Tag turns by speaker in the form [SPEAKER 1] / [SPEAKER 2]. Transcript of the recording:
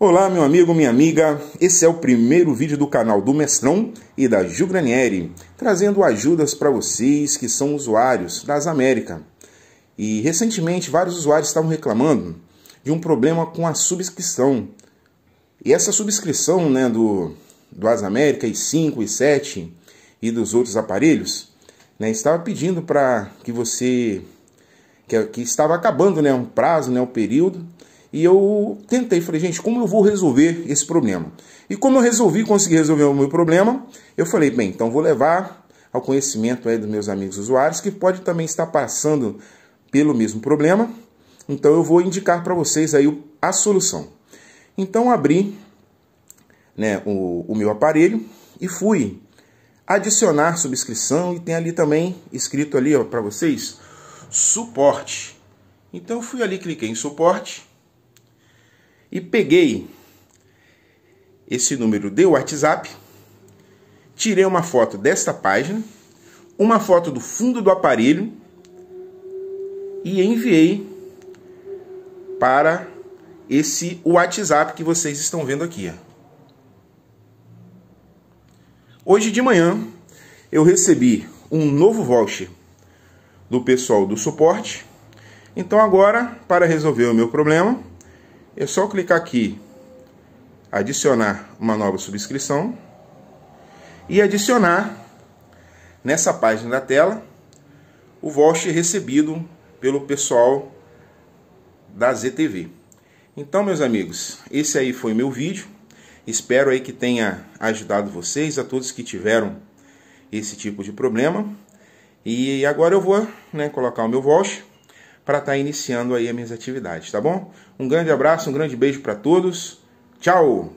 [SPEAKER 1] Olá, meu amigo, minha amiga. Esse é o primeiro vídeo do canal do Mestrão e da Gil Granieri, trazendo ajudas para vocês que são usuários das América. E recentemente vários usuários estavam reclamando de um problema com a subscrição. E essa subscrição, né, do do As América e 5 e 7 e dos outros aparelhos, né, estava pedindo para que você que, que estava acabando, né, um prazo, né, um período e eu tentei, falei, gente, como eu vou resolver esse problema? E como eu resolvi, consegui resolver o meu problema, eu falei, bem, então vou levar ao conhecimento aí dos meus amigos usuários que pode também estar passando pelo mesmo problema. Então eu vou indicar para vocês aí a solução. Então abri né, o, o meu aparelho e fui adicionar subscrição e tem ali também escrito ali para vocês suporte. Então fui ali, cliquei em suporte e peguei esse número de WhatsApp, tirei uma foto desta página, uma foto do fundo do aparelho e enviei para esse WhatsApp que vocês estão vendo aqui. Hoje de manhã eu recebi um novo voucher do pessoal do suporte. Então agora, para resolver o meu problema, é só clicar aqui, adicionar uma nova subscrição e adicionar nessa página da tela o voucher recebido pelo pessoal da ZTV. Então, meus amigos, esse aí foi meu vídeo. Espero aí que tenha ajudado vocês, a todos que tiveram esse tipo de problema. E agora eu vou né, colocar o meu voucher para estar tá iniciando aí as minhas atividades, tá bom? Um grande abraço, um grande beijo para todos. Tchau!